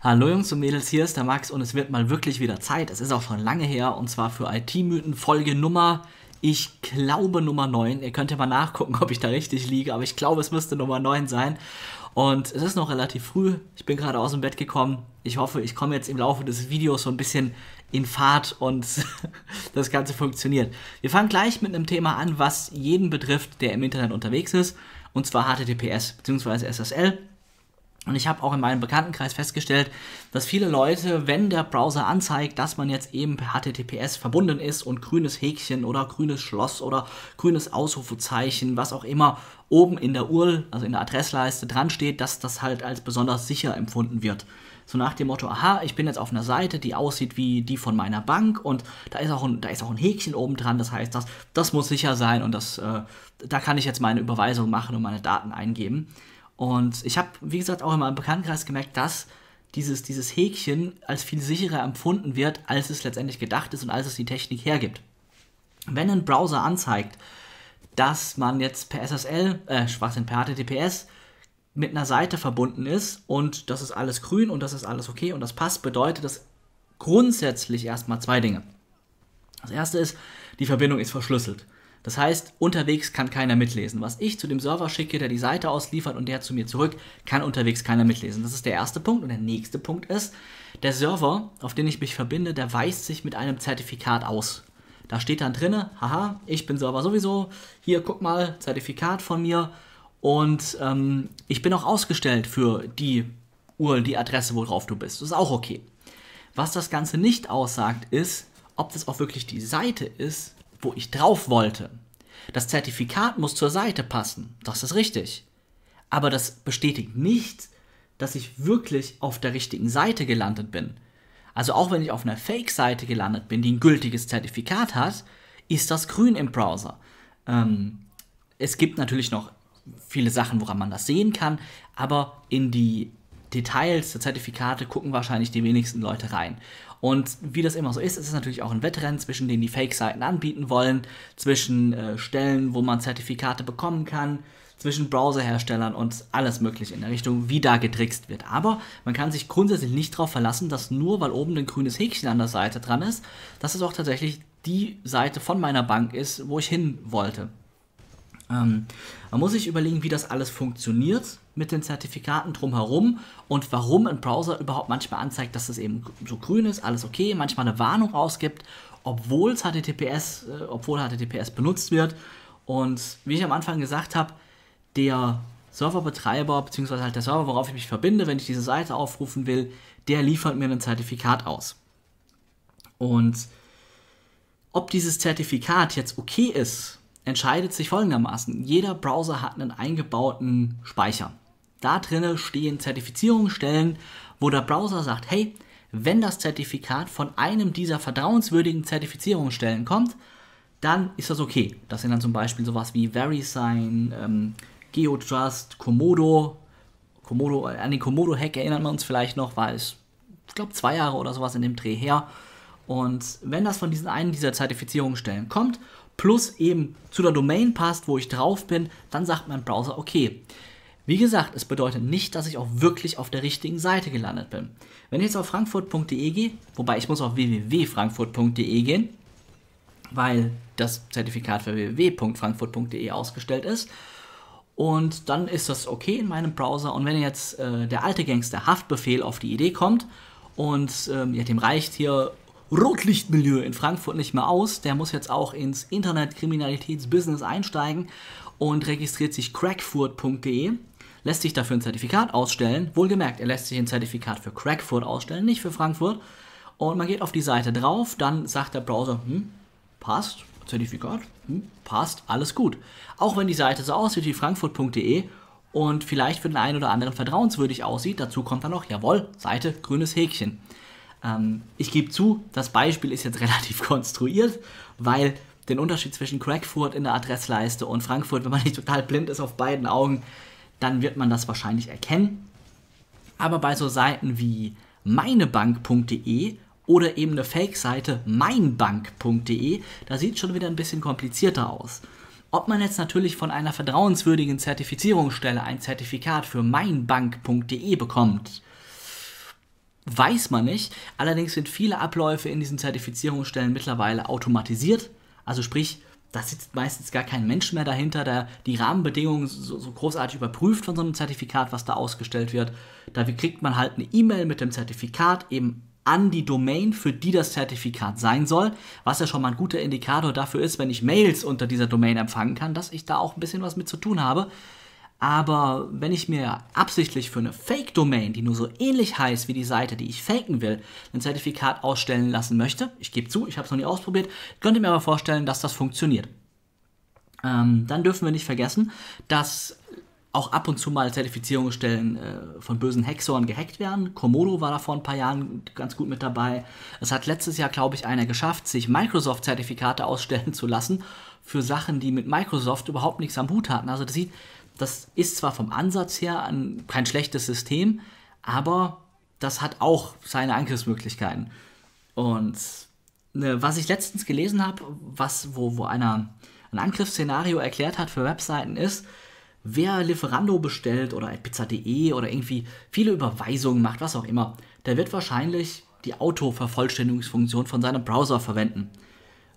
Hallo Jungs und Mädels, hier ist der Max und es wird mal wirklich wieder Zeit. Es ist auch schon lange her und zwar für IT-Mythen Folge Nummer, ich glaube Nummer 9. Ihr könnt ja mal nachgucken, ob ich da richtig liege, aber ich glaube, es müsste Nummer 9 sein. Und es ist noch relativ früh. Ich bin gerade aus dem Bett gekommen. Ich hoffe, ich komme jetzt im Laufe des Videos so ein bisschen in Fahrt und das Ganze funktioniert. Wir fangen gleich mit einem Thema an, was jeden betrifft, der im Internet unterwegs ist. Und zwar HTTPS bzw. SSL. Und ich habe auch in meinem Bekanntenkreis festgestellt, dass viele Leute, wenn der Browser anzeigt, dass man jetzt eben per HTTPS verbunden ist und grünes Häkchen oder grünes Schloss oder grünes Ausrufezeichen, was auch immer, oben in der URL, also in der Adressleiste dran steht, dass das halt als besonders sicher empfunden wird. So nach dem Motto, aha, ich bin jetzt auf einer Seite, die aussieht wie die von meiner Bank und da ist auch ein, da ist auch ein Häkchen oben dran, das heißt, das, das muss sicher sein und das, äh, da kann ich jetzt meine Überweisung machen und meine Daten eingeben. Und ich habe, wie gesagt, auch in meinem Bekanntenkreis gemerkt, dass dieses, dieses Häkchen als viel sicherer empfunden wird, als es letztendlich gedacht ist und als es die Technik hergibt. Wenn ein Browser anzeigt, dass man jetzt per SSL, äh, Schwachsinn, per HTTPS mit einer Seite verbunden ist und das ist alles grün und das ist alles okay und das passt, bedeutet das grundsätzlich erstmal zwei Dinge. Das erste ist, die Verbindung ist verschlüsselt. Das heißt, unterwegs kann keiner mitlesen. Was ich zu dem Server schicke, der die Seite ausliefert und der zu mir zurück, kann unterwegs keiner mitlesen. Das ist der erste Punkt. Und der nächste Punkt ist, der Server, auf den ich mich verbinde, der weist sich mit einem Zertifikat aus. Da steht dann drinne, haha, ich bin Server sowieso. Hier, guck mal, Zertifikat von mir. Und ähm, ich bin auch ausgestellt für die URL, die Adresse, worauf du bist. Das ist auch okay. Was das Ganze nicht aussagt, ist, ob das auch wirklich die Seite ist, wo ich drauf wollte. Das Zertifikat muss zur Seite passen, das ist richtig. Aber das bestätigt nicht, dass ich wirklich auf der richtigen Seite gelandet bin. Also auch wenn ich auf einer Fake-Seite gelandet bin, die ein gültiges Zertifikat hat, ist das grün im Browser. Ähm, es gibt natürlich noch viele Sachen, woran man das sehen kann, aber in die Details der Zertifikate gucken wahrscheinlich die wenigsten Leute rein. Und wie das immer so ist, ist es natürlich auch ein Wettrennen zwischen denen, die Fake-Seiten anbieten wollen, zwischen äh, Stellen, wo man Zertifikate bekommen kann, zwischen Browserherstellern und alles Mögliche in der Richtung, wie da getrickst wird. Aber man kann sich grundsätzlich nicht darauf verlassen, dass nur weil oben ein grünes Häkchen an der Seite dran ist, dass es auch tatsächlich die Seite von meiner Bank ist, wo ich hin wollte. Ähm, man muss sich überlegen, wie das alles funktioniert mit den Zertifikaten drumherum und warum ein Browser überhaupt manchmal anzeigt, dass es eben so grün ist, alles okay, manchmal eine Warnung ausgibt, obwohl HTTPS, äh, obwohl HTTPS benutzt wird. Und wie ich am Anfang gesagt habe, der Serverbetreiber bzw. halt der Server, worauf ich mich verbinde, wenn ich diese Seite aufrufen will, der liefert mir ein Zertifikat aus. Und ob dieses Zertifikat jetzt okay ist entscheidet sich folgendermaßen. Jeder Browser hat einen eingebauten Speicher. Da drinnen stehen Zertifizierungsstellen, wo der Browser sagt, hey, wenn das Zertifikat von einem dieser vertrauenswürdigen Zertifizierungsstellen kommt, dann ist das okay. Das sind dann zum Beispiel sowas wie VeriSign, ähm, GeoTrust, Komodo. Komodo. Äh, an den Komodo-Hack erinnern wir uns vielleicht noch, war es, ich glaube, zwei Jahre oder sowas in dem Dreh her. Und wenn das von diesen einen dieser Zertifizierungsstellen kommt plus eben zu der Domain passt, wo ich drauf bin, dann sagt mein Browser, okay. Wie gesagt, es bedeutet nicht, dass ich auch wirklich auf der richtigen Seite gelandet bin. Wenn ich jetzt auf frankfurt.de gehe, wobei ich muss auf www.frankfurt.de gehen, weil das Zertifikat für www.frankfurt.de ausgestellt ist. Und dann ist das okay in meinem Browser. Und wenn jetzt äh, der alte Gangster Haftbefehl auf die Idee kommt und ähm, ja, dem reicht hier Rotlichtmilieu in Frankfurt nicht mehr aus. Der muss jetzt auch ins Internetkriminalitätsbusiness einsteigen und registriert sich crackfurt.de, lässt sich dafür ein Zertifikat ausstellen. Wohlgemerkt, er lässt sich ein Zertifikat für Crackfurt ausstellen, nicht für Frankfurt. Und man geht auf die Seite drauf, dann sagt der Browser, hm, passt, Zertifikat, hm, passt, alles gut. Auch wenn die Seite so aussieht wie frankfurt.de und vielleicht für den einen oder anderen vertrauenswürdig aussieht, dazu kommt dann noch, jawohl, Seite, grünes Häkchen. Ähm, ich gebe zu, das Beispiel ist jetzt relativ konstruiert, weil den Unterschied zwischen Crackfurt in der Adressleiste und Frankfurt, wenn man nicht total blind ist auf beiden Augen, dann wird man das wahrscheinlich erkennen. Aber bei so Seiten wie meinebank.de oder eben eine Fake-Seite meinbank.de, da sieht es schon wieder ein bisschen komplizierter aus. Ob man jetzt natürlich von einer vertrauenswürdigen Zertifizierungsstelle ein Zertifikat für meinbank.de bekommt weiß man nicht. Allerdings sind viele Abläufe in diesen Zertifizierungsstellen mittlerweile automatisiert. Also sprich, da sitzt meistens gar kein Mensch mehr dahinter, der die Rahmenbedingungen so, so, großartig überprüft von so einem Zertifikat, was da ausgestellt wird. Da kriegt man halt eine E-Mail mit dem Zertifikat eben an die Domain, für die das Zertifikat sein soll, was ja schon mal ein guter Indikator dafür ist, wenn ich Mails unter dieser Domain empfangen kann, dass ich da auch ein bisschen was mit zu tun habe. Aber wenn ich mir absichtlich für eine Fake-Domain, die nur so ähnlich heißt wie die Seite, die ich faken will, ein Zertifikat ausstellen lassen möchte, ich gebe zu, ich habe es noch nie ausprobiert, könnte mir aber vorstellen, dass das funktioniert. Ähm, dann dürfen wir nicht vergessen, dass auch ab und zu mal Zertifizierungsstellen äh, von bösen Hexern gehackt werden. Komodo war da vor ein paar Jahren ganz gut mit dabei. Es hat letztes Jahr, glaube ich, einer geschafft, sich Microsoft-Zertifikate ausstellen zu lassen für Sachen, die mit Microsoft überhaupt nichts am Hut hatten. Also das sieht das ist zwar vom Ansatz her ein, kein schlechtes System, aber das hat auch seine Angriffsmöglichkeiten. Und ne, was ich letztens gelesen habe, was wo, wo einer ein Angriffsszenario erklärt hat für Webseiten ist, wer Lieferando bestellt oder pizza.de oder irgendwie viele Überweisungen macht, was auch immer, der wird wahrscheinlich die Autovervollständigungsfunktion von seinem Browser verwenden.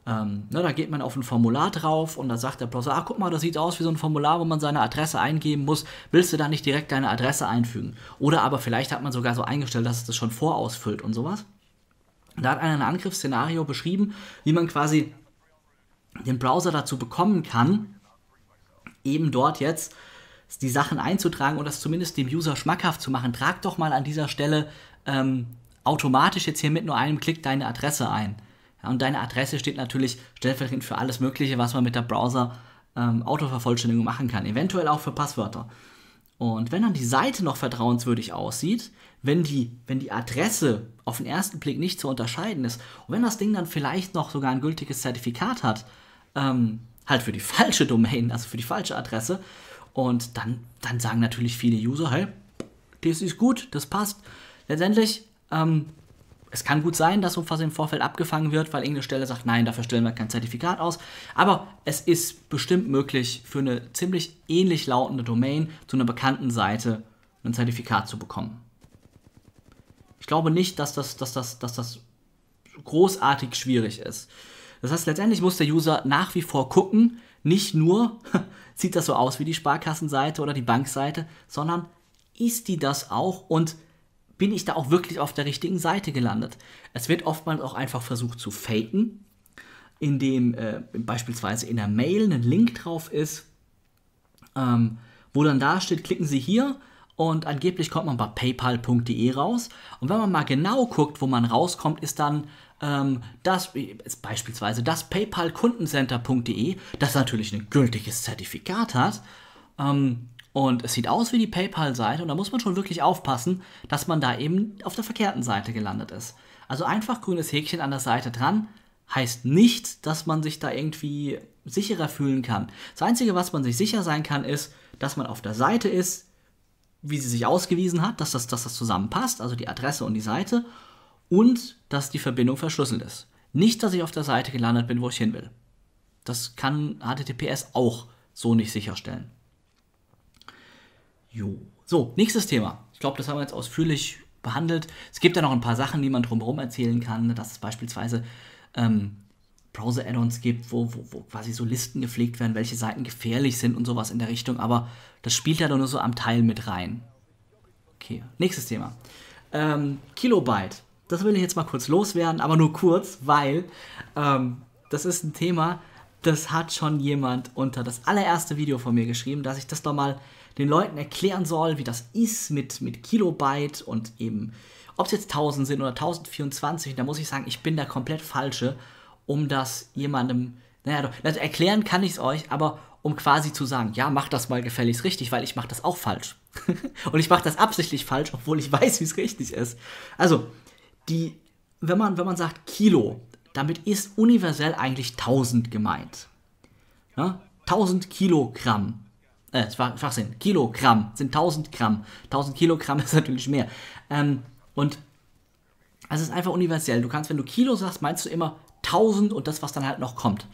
Ähm, ne, da geht man auf ein Formular drauf und da sagt der Browser, ach guck mal, das sieht aus wie so ein Formular, wo man seine Adresse eingeben muss. Willst du da nicht direkt deine Adresse einfügen? Oder aber vielleicht hat man sogar so eingestellt, dass es das schon vorausfüllt und sowas. Da hat einer ein Angriffsszenario beschrieben, wie man quasi den Browser dazu bekommen kann, eben dort jetzt die Sachen einzutragen und das zumindest dem User schmackhaft zu machen. Trag doch mal an dieser Stelle ähm, automatisch jetzt hier mit nur einem Klick deine Adresse ein. Ja, und deine Adresse steht natürlich stellvertretend für alles Mögliche, was man mit der Browser ähm, Autovervollständigung machen kann, eventuell auch für Passwörter. Und wenn dann die Seite noch vertrauenswürdig aussieht, wenn die, wenn die Adresse auf den ersten Blick nicht zu unterscheiden ist und wenn das Ding dann vielleicht noch sogar ein gültiges Zertifikat hat, ähm, halt für die falsche Domain, also für die falsche Adresse, und dann, dann sagen natürlich viele User, hey, das ist gut, das passt. Letztendlich ähm, es kann gut sein, dass so etwas im Vorfeld abgefangen wird, weil irgendeine Stelle sagt, nein, dafür stellen wir kein Zertifikat aus. Aber es ist bestimmt möglich, für eine ziemlich ähnlich lautende Domain zu einer bekannten Seite ein Zertifikat zu bekommen. Ich glaube nicht, dass das, dass das, dass das großartig schwierig ist. Das heißt, letztendlich muss der User nach wie vor gucken, nicht nur sieht das so aus wie die Sparkassenseite oder die Bankseite, sondern ist die das auch und bin ich da auch wirklich auf der richtigen Seite gelandet. Es wird oftmals auch einfach versucht zu faken, indem äh, beispielsweise in der Mail ein Link drauf ist, ähm, wo dann da steht, klicken Sie hier und angeblich kommt man bei paypal.de raus. Und wenn man mal genau guckt, wo man rauskommt, ist dann ähm, das, ist beispielsweise das paypalkundencenter.de, das natürlich ein gültiges Zertifikat hat. Ähm, und es sieht aus wie die PayPal-Seite und da muss man schon wirklich aufpassen, dass man da eben auf der verkehrten Seite gelandet ist. Also einfach grünes Häkchen an der Seite dran heißt nicht, dass man sich da irgendwie sicherer fühlen kann. Das Einzige, was man sich sicher sein kann, ist, dass man auf der Seite ist, wie sie sich ausgewiesen hat, dass das, dass das zusammenpasst, also die Adresse und die Seite, und dass die Verbindung verschlüsselt ist. Nicht, dass ich auf der Seite gelandet bin, wo ich hin will. Das kann HTTPS auch so nicht sicherstellen. Jo. So, nächstes Thema. Ich glaube, das haben wir jetzt ausführlich behandelt. Es gibt ja noch ein paar Sachen, die man drumherum erzählen kann, dass es beispielsweise ähm, Browser-Add-ons gibt, wo, wo, wo, quasi so Listen gepflegt werden, welche Seiten gefährlich sind und sowas in der Richtung, aber das spielt ja nur so am Teil mit rein. Okay, nächstes Thema. Ähm, Kilobyte. Das will ich jetzt mal kurz loswerden, aber nur kurz, weil ähm, das ist ein Thema, das hat schon jemand unter das allererste Video von mir geschrieben, dass ich das doch mal den Leuten erklären soll, wie das ist mit, mit Kilobyte und eben, ob es jetzt 1000 sind oder 1024. Da muss ich sagen, ich bin da komplett Falsche, um das jemandem, naja, also erklären kann ich es euch, aber um quasi zu sagen, ja, mach das mal gefälligst richtig, weil ich mache das auch falsch. und ich mache das absichtlich falsch, obwohl ich weiß, wie es richtig ist. Also, die, wenn man, wenn man sagt Kilo, damit ist universell eigentlich 1000 gemeint. Ja? 1000 Kilogramm äh, Schwachsinn, Kilogramm, sind 1000 Gramm. 1000 Kilogramm ist natürlich mehr. Ähm, und es ist einfach universell. Du kannst, wenn du Kilo sagst, meinst du immer 1000 und das, was dann halt noch kommt.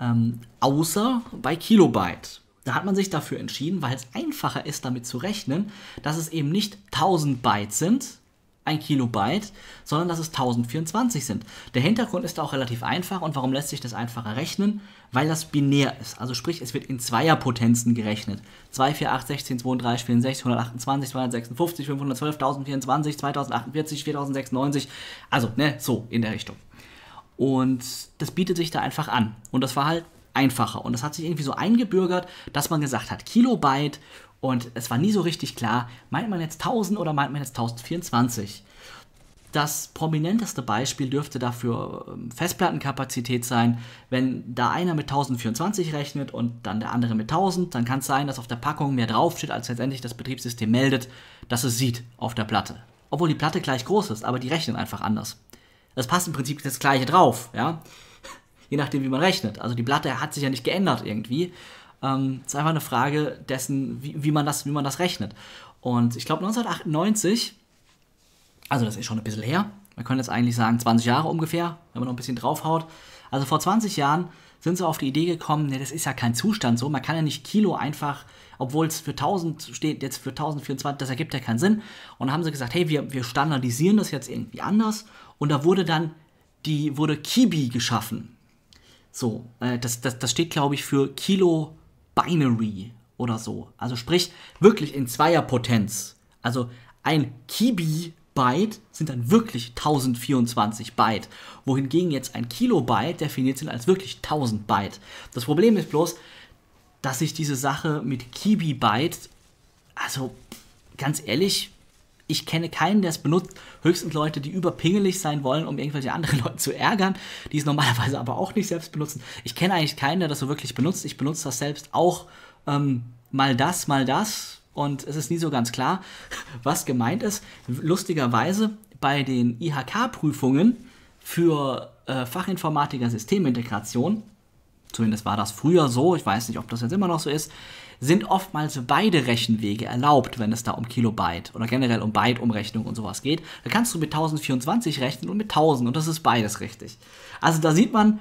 Ähm, außer bei Kilobyte. Da hat man sich dafür entschieden, weil es einfacher ist, damit zu rechnen, dass es eben nicht 1000 Byte sind, ein Kilobyte, sondern dass es 1024 sind. Der Hintergrund ist auch relativ einfach und warum lässt sich das einfacher rechnen? Weil das binär ist. Also sprich, es wird in Zweierpotenzen gerechnet. 2, 4, 8, 16, 32, 64, 128, 256, 512, 1024, 2048, 4096. Also, ne, so in der Richtung. Und das bietet sich da einfach an. Und das war halt einfacher. Und das hat sich irgendwie so eingebürgert, dass man gesagt hat, Kilobyte und es war nie so richtig klar, meint man jetzt 1000 oder meint man jetzt 1024? Das prominenteste Beispiel dürfte dafür ähm, Festplattenkapazität sein. Wenn da einer mit 1024 rechnet und dann der andere mit 1000, dann kann es sein, dass auf der Packung mehr draufsteht, als letztendlich das Betriebssystem meldet, dass es sieht auf der Platte. Obwohl die Platte gleich groß ist, aber die rechnen einfach anders. Es passt im Prinzip das gleiche drauf, ja. Je nachdem, wie man rechnet. Also die Platte hat sich ja nicht geändert irgendwie, ähm, ist einfach eine Frage dessen, wie, wie, man, das, wie man das rechnet. Und ich glaube 1998, also das ist schon ein bisschen her, man könnte jetzt eigentlich sagen 20 Jahre ungefähr, wenn man noch ein bisschen draufhaut. Also vor 20 Jahren sind sie auf die Idee gekommen, ne, das ist ja kein Zustand so, man kann ja nicht Kilo einfach, obwohl es für 1000 steht, jetzt für 1024, das ergibt ja keinen Sinn. Und dann haben sie gesagt, hey, wir, wir standardisieren das jetzt irgendwie anders. Und da wurde dann, die wurde Kibi geschaffen. So, äh, das, das, das steht, glaube ich, für Kilo Binary oder so. Also sprich, wirklich in zweier Potenz. Also ein Kibi Byte sind dann wirklich 1024 Byte, wohingegen jetzt ein Kilobyte definiert sind als wirklich 1000 Byte. Das Problem ist bloß, dass ich diese Sache mit Kibi-Byte, also ganz ehrlich, ich kenne keinen, der es benutzt. Höchstens Leute, die überpingelig sein wollen, um irgendwelche anderen Leute zu ärgern, die es normalerweise aber auch nicht selbst benutzen. Ich kenne eigentlich keinen, der das so wirklich benutzt. Ich benutze das selbst auch ähm, mal das, mal das. Und es ist nie so ganz klar, was gemeint ist. Lustigerweise bei den IHK-Prüfungen für äh, Fachinformatiker Systemintegration, zumindest war das früher so, ich weiß nicht, ob das jetzt immer noch so ist, sind oftmals beide Rechenwege erlaubt, wenn es da um Kilobyte oder generell um Byte-Umrechnung und sowas geht. Da kannst du mit 1024 rechnen und mit 1000 und das ist beides richtig. Also da sieht man,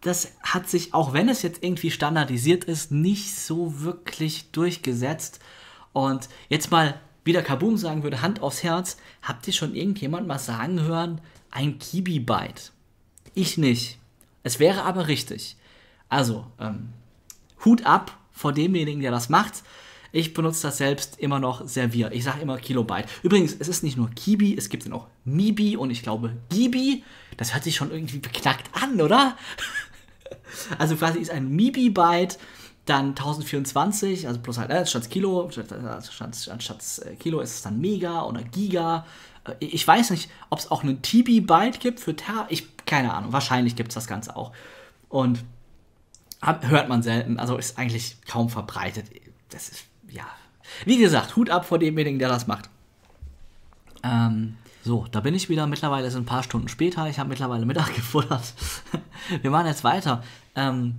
das hat sich, auch wenn es jetzt irgendwie standardisiert ist, nicht so wirklich durchgesetzt. Und jetzt mal wieder Kaboom sagen würde, Hand aufs Herz, habt ihr schon irgendjemand mal sagen hören, ein Kibibyte? Ich nicht. Es wäre aber richtig. Also, ähm, Hut ab vor demjenigen, der das macht. Ich benutze das selbst immer noch Servier. Ich sage immer Kilobyte. Übrigens, es ist nicht nur Kibi, es gibt dann auch Mibi und ich glaube Gibi. Das hört sich schon irgendwie beknackt an, oder? also quasi ist ein Mibi-Byte dann 1024, also plus halt, äh, statt Kilo, statt, äh, also statt, anstatt äh, Kilo ist es dann Mega oder Giga. Äh, ich weiß nicht, ob es auch einen tibi byte gibt für Terra. Ich, keine Ahnung, wahrscheinlich gibt es das Ganze auch. Und hört man selten, also ist eigentlich kaum verbreitet. Das ist, ja. Wie gesagt, Hut ab vor demjenigen, der das macht. Ähm, so, da bin ich wieder. Mittlerweile sind ein paar Stunden später. Ich habe mittlerweile Mittag gefuttert. Wir machen jetzt weiter. Ähm,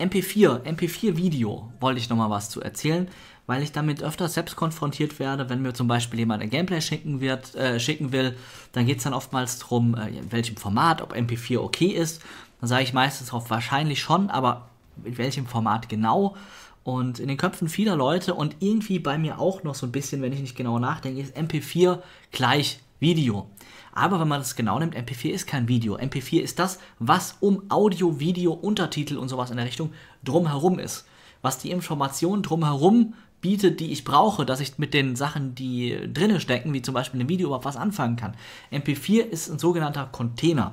MP4, MP4-Video wollte ich nochmal was zu erzählen, weil ich damit öfter selbst konfrontiert werde, wenn mir zum Beispiel jemand ein Gameplay schicken, wird, äh, schicken will, dann geht es dann oftmals darum, äh, in welchem Format, ob MP4 okay ist. Dann sage ich meistens drauf, wahrscheinlich schon, aber in welchem Format genau? Und in den Köpfen vieler Leute und irgendwie bei mir auch noch so ein bisschen, wenn ich nicht genau nachdenke, ist MP4 gleich Video. Aber wenn man das genau nimmt, MP4 ist kein Video. MP4 ist das, was um Audio, Video, Untertitel und sowas in der Richtung drumherum ist. Was die Informationen drumherum bietet, die ich brauche, dass ich mit den Sachen, die drinne stecken, wie zum Beispiel einem Video, überhaupt was anfangen kann. MP4 ist ein sogenannter Container.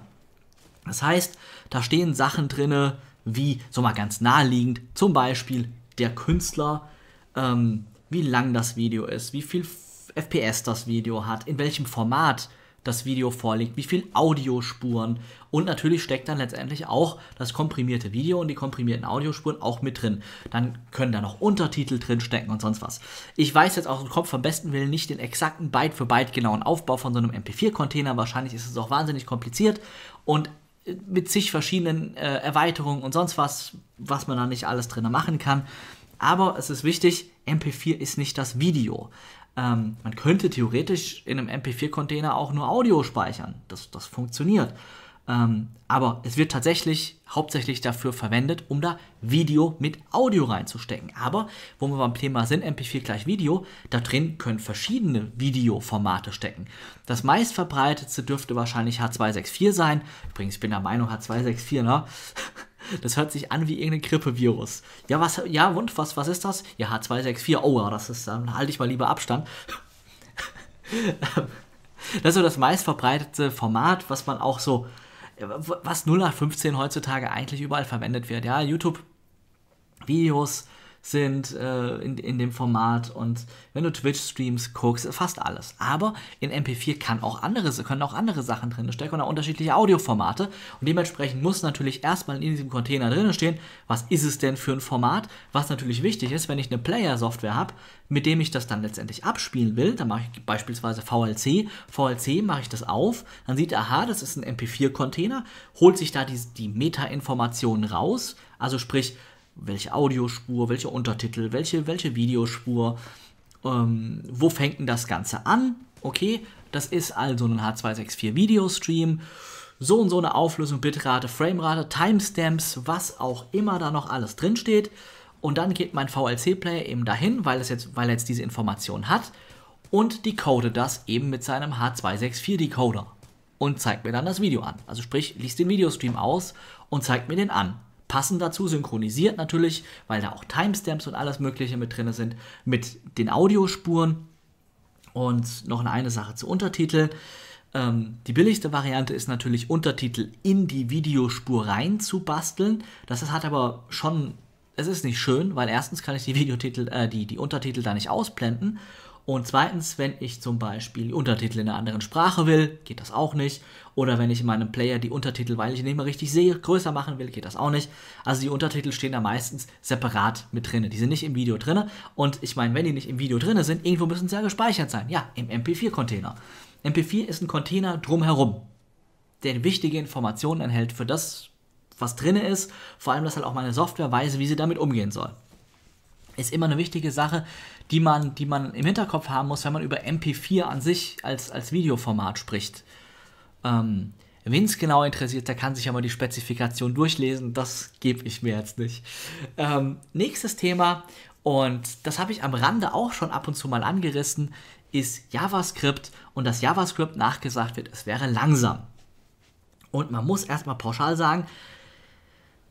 Das heißt, da stehen Sachen drin, wie so mal ganz naheliegend, zum Beispiel der Künstler, ähm, wie lang das Video ist, wie viel FPS das Video hat, in welchem Format das Video vorliegt, wie viel Audiospuren und natürlich steckt dann letztendlich auch das komprimierte Video und die komprimierten Audiospuren auch mit drin. Dann können da noch Untertitel drin stecken und sonst was. Ich weiß jetzt aus dem Kopf vom besten Willen nicht den exakten Byte für Byte genauen Aufbau von so einem MP4 Container, wahrscheinlich ist es auch wahnsinnig kompliziert und mit zig verschiedenen äh, Erweiterungen und sonst was, was man da nicht alles drin machen kann. Aber es ist wichtig, MP4 ist nicht das Video. Ähm, man könnte theoretisch in einem MP4-Container auch nur Audio speichern. Das, das funktioniert. Ähm, aber es wird tatsächlich hauptsächlich dafür verwendet, um da Video mit Audio reinzustecken. Aber wo wir beim Thema sind, MP4 gleich Video, da drin können verschiedene Videoformate stecken. Das meistverbreitetste dürfte wahrscheinlich H264 sein. Übrigens, ich bin der Meinung, H264, ne? Das hört sich an wie irgendein Grippevirus. Ja, was, ja, und was, was ist das? Ja, H264, oh ja, das ist, dann halte ich mal lieber Abstand. das ist so das meistverbreitete Format, was man auch so was 0815 heutzutage eigentlich überall verwendet wird. Ja, YouTube-Videos, sind äh, in, in dem Format und wenn du Twitch-Streams guckst, fast alles. Aber in MP4 kann auch andere, können auch andere Sachen drin stecken und auch unterschiedliche Audioformate. Und dementsprechend muss natürlich erstmal in diesem Container drin stehen, was ist es denn für ein Format, was natürlich wichtig ist, wenn ich eine Player-Software habe, mit dem ich das dann letztendlich abspielen will. Dann mache ich beispielsweise VLC. VLC mache ich das auf, dann sieht er, aha, das ist ein MP4-Container, holt sich da die, die Meta-Informationen raus, also sprich, welche Audiospur, welche Untertitel, welche, welche Videospur, ähm, wo fängt denn das Ganze an? Okay, das ist also ein H264 Videostream, so und so eine Auflösung, Bitrate, Framerate, Timestamps, was auch immer da noch alles drinsteht. Und dann geht mein VLC-Player eben dahin, weil, es jetzt, weil er jetzt diese Information hat und decodet das eben mit seinem H264-Decoder und zeigt mir dann das Video an. Also sprich, liest den Videostream aus und zeigt mir den an passend dazu, synchronisiert natürlich, weil da auch Timestamps und alles Mögliche mit drin sind, mit den Audiospuren. Und noch eine Sache zu Untertitel. Ähm, die billigste Variante ist natürlich, Untertitel in die Videospur reinzubasteln. Das hat aber schon, es ist nicht schön, weil erstens kann ich die Videotitel, äh, die, die Untertitel da nicht ausblenden und zweitens, wenn ich zum Beispiel Untertitel in einer anderen Sprache will, geht das auch nicht. Oder wenn ich in meinem Player die Untertitel, weil ich nicht mehr richtig sehe, größer machen will, geht das auch nicht. Also die Untertitel stehen da meistens separat mit drin. Die sind nicht im Video drin. Und ich meine, wenn die nicht im Video drin sind, irgendwo müssen sie ja gespeichert sein. Ja, im MP4-Container. MP4 ist ein Container drumherum, der wichtige Informationen enthält für das, was drin ist, vor allem, dass halt auch meine Software weiß, wie sie damit umgehen soll. Ist immer eine wichtige Sache, die man, die man im Hinterkopf haben muss, wenn man über MP4 an sich als, als Videoformat spricht. Ähm, Wen es genau interessiert, der kann sich ja mal die Spezifikation durchlesen. Das gebe ich mir jetzt nicht. Ähm, nächstes Thema, und das habe ich am Rande auch schon ab und zu mal angerissen, ist JavaScript und dass JavaScript nachgesagt wird, es wäre langsam. Und man muss erstmal pauschal sagen,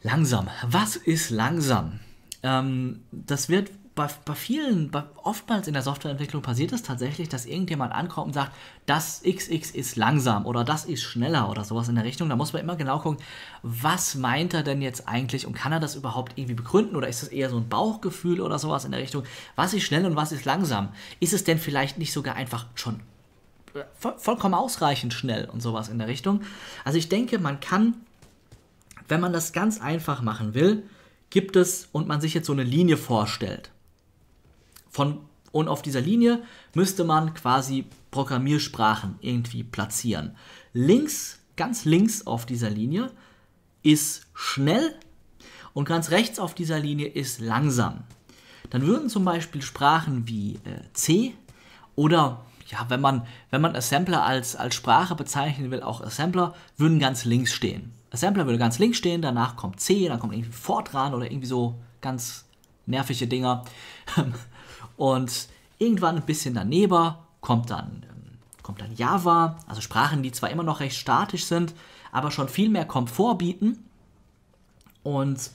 langsam. Was ist langsam? Ähm, das wird bei, bei vielen, bei, oftmals in der Softwareentwicklung passiert es tatsächlich, dass irgendjemand ankommt und sagt, das XX ist langsam oder das ist schneller oder sowas in der Richtung. Da muss man immer genau gucken, was meint er denn jetzt eigentlich und kann er das überhaupt irgendwie begründen oder ist das eher so ein Bauchgefühl oder sowas in der Richtung, was ist schnell und was ist langsam? Ist es denn vielleicht nicht sogar einfach schon äh, vollkommen ausreichend schnell und sowas in der Richtung? Also ich denke, man kann, wenn man das ganz einfach machen will, gibt es und man sich jetzt so eine Linie vorstellt von, und auf dieser Linie müsste man quasi Programmiersprachen irgendwie platzieren. Links, ganz links auf dieser Linie ist schnell und ganz rechts auf dieser Linie ist langsam. Dann würden zum Beispiel Sprachen wie äh, C oder ja, wenn man, wenn man Assembler als, als Sprache bezeichnen will, auch Assembler würden ganz links stehen. Assembler würde ganz links stehen, danach kommt C, dann kommt irgendwie Fortran oder irgendwie so ganz nervige Dinger. Und irgendwann ein bisschen daneben kommt dann, ähm, kommt dann Java, also Sprachen, die zwar immer noch recht statisch sind, aber schon viel mehr Komfort bieten. Und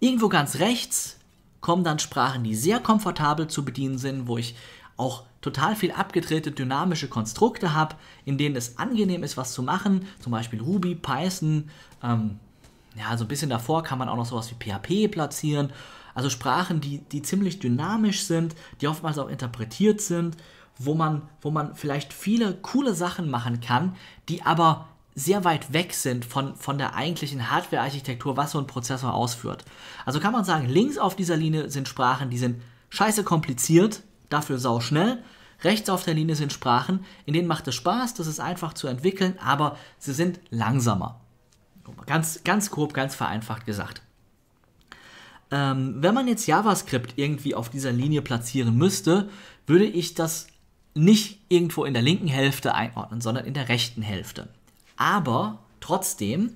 irgendwo ganz rechts kommen dann Sprachen, die sehr komfortabel zu bedienen sind, wo ich auch total viel abgedrehte dynamische Konstrukte habe, in denen es angenehm ist, was zu machen. Zum Beispiel Ruby, Python. Ähm, ja, so ein bisschen davor kann man auch noch sowas wie PHP platzieren also Sprachen, die, die ziemlich dynamisch sind, die oftmals auch interpretiert sind, wo man, wo man vielleicht viele coole Sachen machen kann, die aber sehr weit weg sind von, von der eigentlichen Hardware-Architektur, was so ein Prozessor ausführt. Also kann man sagen, links auf dieser Linie sind Sprachen, die sind scheiße kompliziert, dafür sau schnell. Rechts auf der Linie sind Sprachen, in denen macht es Spaß, das ist einfach zu entwickeln, aber sie sind langsamer. Ganz, ganz grob, ganz vereinfacht gesagt. Ähm, wenn man jetzt JavaScript irgendwie auf dieser Linie platzieren müsste, würde ich das nicht irgendwo in der linken Hälfte einordnen, sondern in der rechten Hälfte. Aber trotzdem,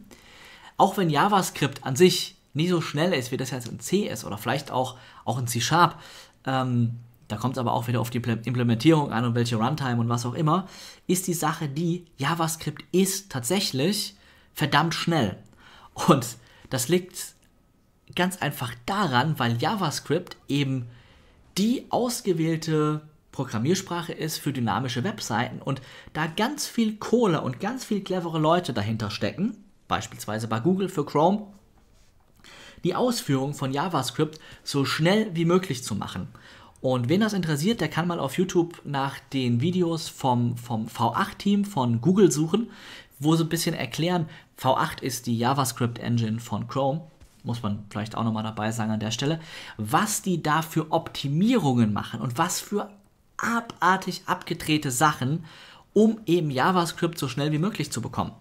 auch wenn JavaScript an sich nicht so schnell ist, wie das jetzt in C ist oder vielleicht auch, auch in C Sharp, ähm, da kommt es aber auch wieder auf die Implementierung an und welche Runtime und was auch immer, ist die Sache die, JavaScript ist tatsächlich verdammt schnell. Und das liegt ganz einfach daran, weil JavaScript eben die ausgewählte Programmiersprache ist für dynamische Webseiten und da ganz viel Kohle und ganz viel clevere Leute dahinter stecken, beispielsweise bei Google für Chrome, die Ausführung von JavaScript so schnell wie möglich zu machen. Und wen das interessiert, der kann mal auf YouTube nach den Videos vom, vom V8-Team von Google suchen, wo sie ein bisschen erklären, V8 ist die JavaScript-Engine von Chrome muss man vielleicht auch nochmal dabei sagen an der Stelle, was die da für Optimierungen machen und was für abartig abgedrehte Sachen, um eben JavaScript so schnell wie möglich zu bekommen.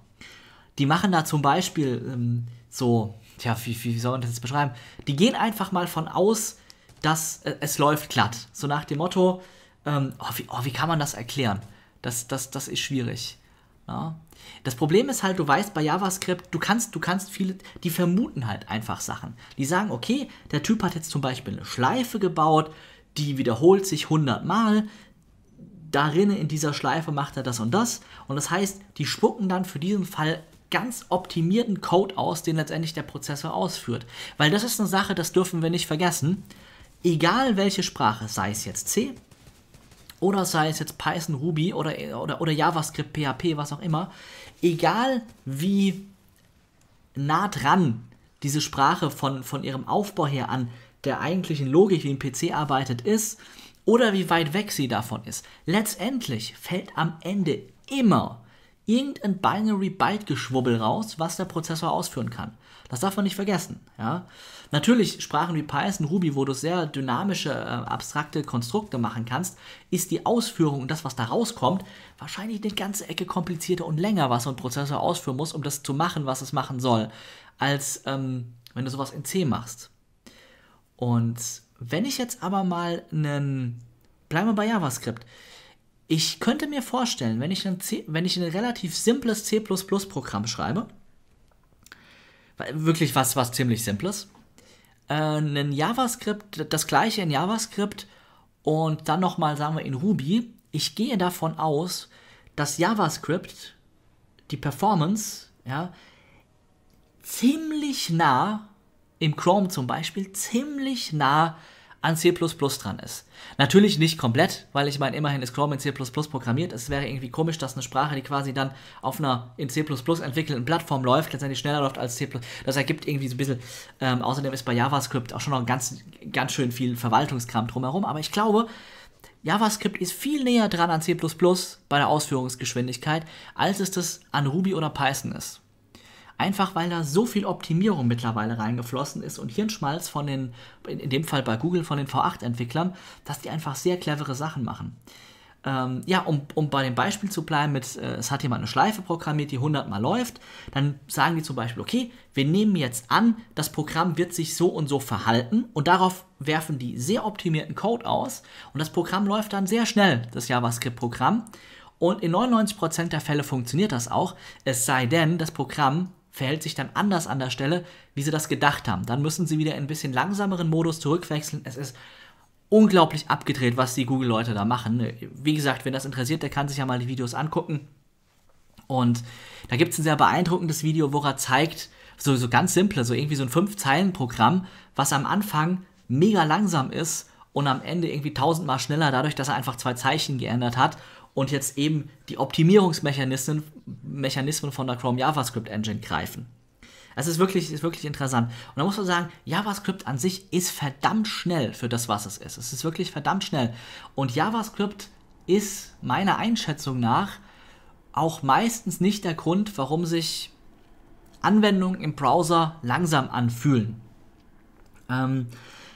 Die machen da zum Beispiel ähm, so, tja, wie, wie soll man das jetzt beschreiben? Die gehen einfach mal von aus, dass äh, es läuft glatt. So nach dem Motto, ähm, oh, wie, oh, wie kann man das erklären? Das, das, das ist schwierig. Ja. Das Problem ist halt, du weißt bei JavaScript, du kannst, du kannst viele, die vermuten halt einfach Sachen. Die sagen, okay, der Typ hat jetzt zum Beispiel eine Schleife gebaut, die wiederholt sich 100 Mal. Darin in dieser Schleife macht er das und das. Und das heißt, die spucken dann für diesen Fall ganz optimierten Code aus, den letztendlich der Prozessor ausführt. Weil das ist eine Sache, das dürfen wir nicht vergessen. Egal welche Sprache, sei es jetzt C, oder sei es jetzt Python, Ruby oder, oder, oder JavaScript, PHP, was auch immer, egal wie nah dran diese Sprache von, von ihrem Aufbau her an der eigentlichen Logik, wie ein PC arbeitet, ist oder wie weit weg sie davon ist. Letztendlich fällt am Ende immer irgendein Binary-Byte-Geschwubbel raus, was der Prozessor ausführen kann. Das darf man nicht vergessen. Ja? Natürlich, Sprachen wie Python, Ruby, wo du sehr dynamische, äh, abstrakte Konstrukte machen kannst, ist die Ausführung und das, was da rauskommt, wahrscheinlich eine ganze Ecke komplizierter und länger, was so ein Prozessor ausführen muss, um das zu machen, was es machen soll, als ähm, wenn du sowas in C machst. Und wenn ich jetzt aber mal einen, bleiben wir bei JavaScript, ich könnte mir vorstellen, wenn ich ein, C, wenn ich ein relativ simples C++-Programm schreibe, wirklich was, was ziemlich simples, äh, ein JavaScript, das gleiche in JavaScript und dann nochmal, sagen wir, in Ruby. Ich gehe davon aus, dass JavaScript die Performance ja, ziemlich nah, im Chrome zum Beispiel, ziemlich nah an C++ dran ist. Natürlich nicht komplett, weil ich meine, immerhin ist Chrome in C++ programmiert. Es wäre irgendwie komisch, dass eine Sprache, die quasi dann auf einer in C++ entwickelten Plattform läuft, letztendlich schneller läuft als C++. Das ergibt irgendwie so ein bisschen, ähm, außerdem ist bei JavaScript auch schon noch ganz, ganz schön viel Verwaltungskram drumherum. Aber ich glaube, JavaScript ist viel näher dran an C++ bei der Ausführungsgeschwindigkeit, als es das an Ruby oder Python ist. Einfach weil da so viel Optimierung mittlerweile reingeflossen ist und Hirnschmalz von den, in dem Fall bei Google, von den V8-Entwicklern, dass die einfach sehr clevere Sachen machen. Ähm, ja, um, um bei dem Beispiel zu bleiben, mit, äh, es hat jemand eine Schleife programmiert, die 100 Mal läuft, dann sagen die zum Beispiel, okay, wir nehmen jetzt an, das Programm wird sich so und so verhalten und darauf werfen die sehr optimierten Code aus und das Programm läuft dann sehr schnell, das JavaScript-Programm. Und in 99% der Fälle funktioniert das auch, es sei denn, das Programm verhält sich dann anders an der Stelle, wie sie das gedacht haben. Dann müssen sie wieder in ein bisschen langsameren Modus zurückwechseln. Es ist unglaublich abgedreht, was die Google-Leute da machen. Wie gesagt, wen das interessiert, der kann sich ja mal die Videos angucken. Und da gibt es ein sehr beeindruckendes Video, wo er zeigt, so, so ganz simple, so irgendwie so ein Fünf-Zeilen-Programm, was am Anfang mega langsam ist und am Ende irgendwie tausendmal schneller, dadurch, dass er einfach zwei Zeichen geändert hat und jetzt eben die Optimierungsmechanismen Mechanismen von der Chrome JavaScript Engine greifen. Es ist wirklich, ist wirklich interessant. Und da muss man sagen, JavaScript an sich ist verdammt schnell für das, was es ist. Es ist wirklich verdammt schnell. Und JavaScript ist meiner Einschätzung nach auch meistens nicht der Grund, warum sich Anwendungen im Browser langsam anfühlen. Ähm,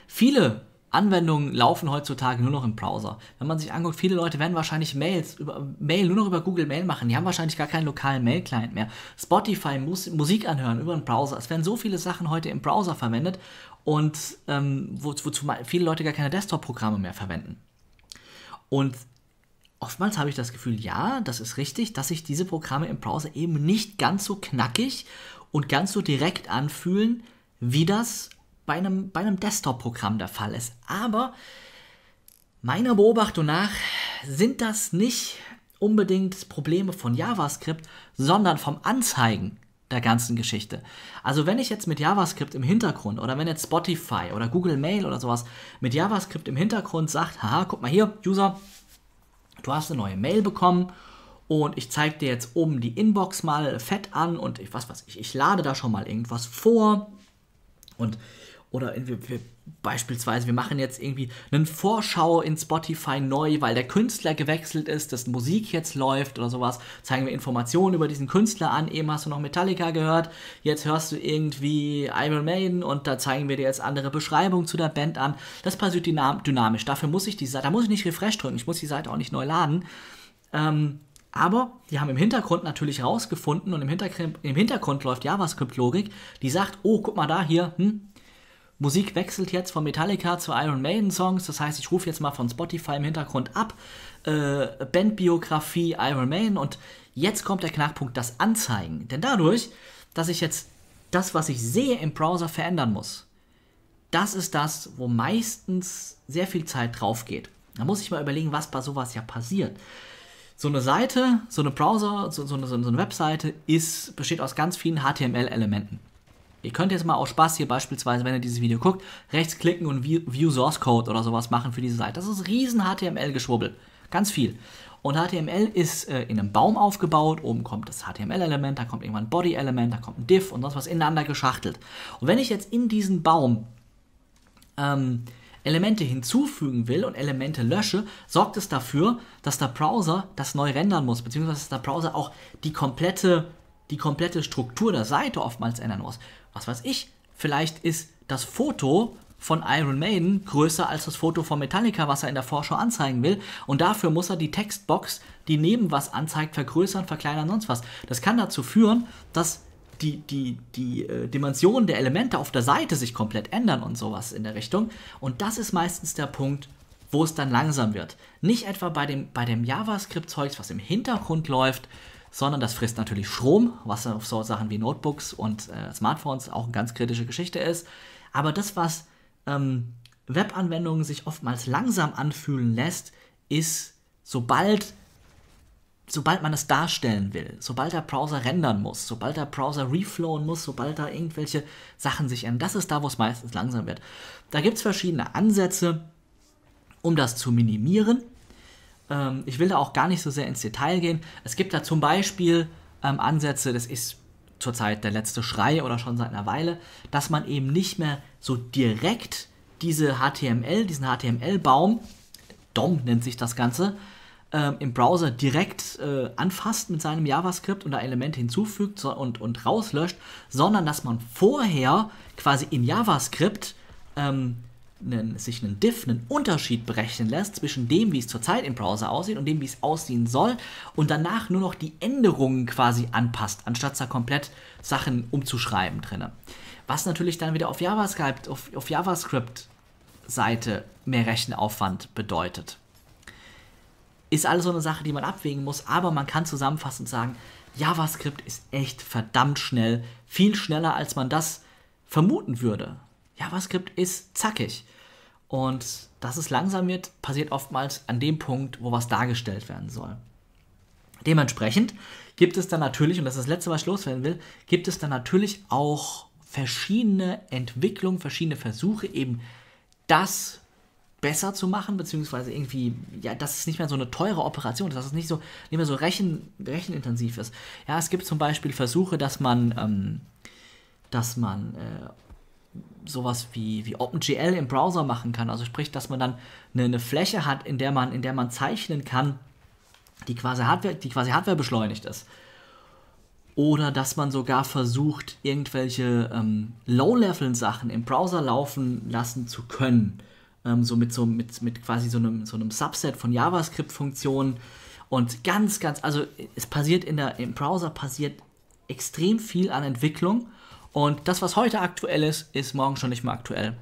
viele Anwendungen laufen heutzutage nur noch im Browser. Wenn man sich anguckt, viele Leute werden wahrscheinlich Mails über Mail nur noch über Google Mail machen. Die haben wahrscheinlich gar keinen lokalen Mail-Client mehr. Spotify muss Musik anhören über den Browser. Es werden so viele Sachen heute im Browser verwendet und ähm, wo, wozu viele Leute gar keine Desktop-Programme mehr verwenden. Und oftmals habe ich das Gefühl, ja, das ist richtig, dass sich diese Programme im Browser eben nicht ganz so knackig und ganz so direkt anfühlen, wie das bei einem, bei einem Desktop-Programm der Fall ist. Aber meiner Beobachtung nach sind das nicht unbedingt Probleme von JavaScript, sondern vom Anzeigen der ganzen Geschichte. Also wenn ich jetzt mit JavaScript im Hintergrund oder wenn jetzt Spotify oder Google Mail oder sowas mit JavaScript im Hintergrund sagt, haha, guck mal hier, User, du hast eine neue Mail bekommen und ich zeige dir jetzt oben die Inbox mal fett an und ich was weiß ich, ich lade da schon mal irgendwas vor und oder wir, wir, beispielsweise, wir machen jetzt irgendwie einen Vorschau in Spotify neu, weil der Künstler gewechselt ist, dass Musik jetzt läuft oder sowas, zeigen wir Informationen über diesen Künstler an, eben hast du noch Metallica gehört, jetzt hörst du irgendwie Iron Maiden und da zeigen wir dir jetzt andere Beschreibungen zu der Band an. Das passiert dynamisch. Dafür muss ich die Seite, da muss ich nicht Refresh drücken, ich muss die Seite auch nicht neu laden. Ähm, aber die haben im Hintergrund natürlich rausgefunden und im Hintergrund, im Hintergrund läuft JavaScript-Logik, die sagt, oh, guck mal da hier, hm, Musik wechselt jetzt von Metallica zu Iron Maiden Songs. Das heißt, ich rufe jetzt mal von Spotify im Hintergrund ab. Äh, Bandbiografie Iron Maiden. Und jetzt kommt der Knackpunkt, das Anzeigen. Denn dadurch, dass ich jetzt das, was ich sehe im Browser verändern muss, das ist das, wo meistens sehr viel Zeit drauf geht. Da muss ich mal überlegen, was bei sowas ja passiert. So eine Seite, so eine Browser, so, so, eine, so eine Webseite ist, besteht aus ganz vielen HTML-Elementen. Ihr könnt jetzt mal aus Spaß hier beispielsweise, wenn ihr dieses Video guckt, rechts klicken und View, Source Code oder sowas machen für diese Seite. Das ist riesen HTML-Geschwubbel. Ganz viel. Und HTML ist äh, in einem Baum aufgebaut. Oben kommt das HTML-Element, da kommt irgendwann ein Body-Element, da kommt ein Div und sonst was ineinander geschachtelt. Und wenn ich jetzt in diesen Baum ähm, Elemente hinzufügen will und Elemente lösche, sorgt es dafür, dass der Browser das neu rendern muss, beziehungsweise dass der Browser auch die komplette, die komplette Struktur der Seite oftmals ändern muss was weiß ich, vielleicht ist das Foto von Iron Maiden größer als das Foto von Metallica, was er in der Vorschau anzeigen will. Und dafür muss er die Textbox, die neben was anzeigt, vergrößern, verkleinern, sonst was. Das kann dazu führen, dass die, die, die äh, Dimensionen der Elemente auf der Seite sich komplett ändern und sowas in der Richtung. Und das ist meistens der Punkt, wo es dann langsam wird. Nicht etwa bei dem, bei dem JavaScript-Zeugs, was im Hintergrund läuft, sondern das frisst natürlich Strom, was auf so Sachen wie Notebooks und äh, Smartphones auch eine ganz kritische Geschichte ist. Aber das, was ähm, Webanwendungen sich oftmals langsam anfühlen lässt, ist, sobald, sobald man es darstellen will, sobald der Browser rendern muss, sobald der Browser reflowen muss, sobald da irgendwelche Sachen sich ändern. Das ist da, wo es meistens langsam wird. Da gibt es verschiedene Ansätze, um das zu minimieren. Ähm, ich will da auch gar nicht so sehr ins Detail gehen. Es gibt da zum Beispiel ähm, Ansätze, das ist zurzeit der letzte Schrei oder schon seit einer Weile, dass man eben nicht mehr so direkt diese HTML, diesen HTML-Baum, DOM nennt sich das Ganze, ähm, im Browser direkt äh, anfasst mit seinem JavaScript und da Elemente hinzufügt so, und, und rauslöscht, sondern dass man vorher quasi in JavaScript ähm, einen, sich einen Diff, einen Unterschied berechnen lässt zwischen dem, wie es zurzeit im Browser aussieht und dem, wie es aussehen soll und danach nur noch die Änderungen quasi anpasst, anstatt da komplett Sachen umzuschreiben drinne. Was natürlich dann wieder auf JavaScript, auf, auf JavaScript Seite mehr Rechenaufwand bedeutet. Ist alles so eine Sache, die man abwägen muss, aber man kann zusammenfassend sagen, JavaScript ist echt verdammt schnell, viel schneller als man das vermuten würde. JavaScript ist zackig. Und dass es langsam wird, passiert oftmals an dem Punkt, wo was dargestellt werden soll. Dementsprechend gibt es dann natürlich, und das ist das letzte, was ich loswerden will, gibt es dann natürlich auch verschiedene Entwicklungen, verschiedene Versuche, eben das besser zu machen, beziehungsweise irgendwie, ja, dass es nicht mehr so eine teure Operation ist, dass es nicht so, nicht mehr so rechen, rechenintensiv ist. Ja, es gibt zum Beispiel Versuche, dass man, ähm, dass man äh, sowas wie, wie OpenGL im Browser machen kann. Also sprich, dass man dann eine, eine Fläche hat, in der man, in der man zeichnen kann, die quasi Hardware, die quasi Hardware beschleunigt ist. Oder dass man sogar versucht, irgendwelche ähm, Low-Level-Sachen im Browser laufen lassen zu können. Ähm, so mit so mit, mit quasi so einem, so einem Subset von JavaScript-Funktionen. Und ganz, ganz, also es passiert in der, im Browser passiert extrem viel an Entwicklung und das, was heute aktuell ist, ist morgen schon nicht mehr aktuell.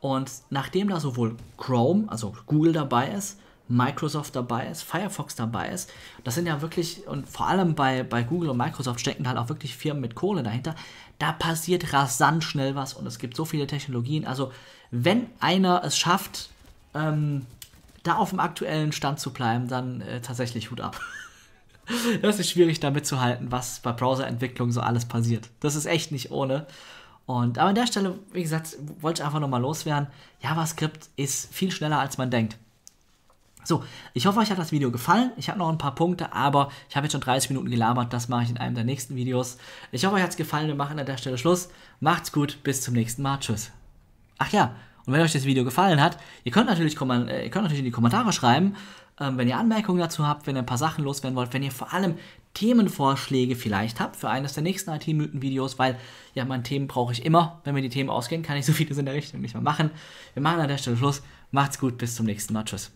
Und nachdem da sowohl Chrome, also Google dabei ist, Microsoft dabei ist, Firefox dabei ist, das sind ja wirklich, und vor allem bei, bei Google und Microsoft stecken halt auch wirklich Firmen mit Kohle dahinter, da passiert rasant schnell was und es gibt so viele Technologien. Also wenn einer es schafft, ähm, da auf dem aktuellen Stand zu bleiben, dann äh, tatsächlich Hut ab. das ist schwierig damit zu halten, was bei Browserentwicklung so alles passiert. Das ist echt nicht ohne. Und aber an der Stelle, wie gesagt, wollte ich einfach nochmal loswerden. JavaScript ist viel schneller als man denkt. So, ich hoffe, euch hat das Video gefallen. Ich habe noch ein paar Punkte, aber ich habe jetzt schon 30 Minuten gelabert. Das mache ich in einem der nächsten Videos. Ich hoffe, euch hat es gefallen. Wir machen an der Stelle Schluss. Macht's gut, bis zum nächsten Mal. Tschüss. Ach ja, und wenn euch das Video gefallen hat, ihr könnt natürlich, äh, ihr könnt natürlich in die Kommentare schreiben, ähm, wenn ihr Anmerkungen dazu habt, wenn ihr ein paar Sachen loswerden wollt, wenn ihr vor allem Themenvorschläge vielleicht habt für eines der nächsten IT-Mythen-Videos, weil ja, meine Themen brauche ich immer. Wenn mir die Themen ausgehen, kann ich so vieles in der Richtung nicht mehr machen. Wir machen an der Stelle Schluss. Macht's gut, bis zum nächsten Mal. Tschüss.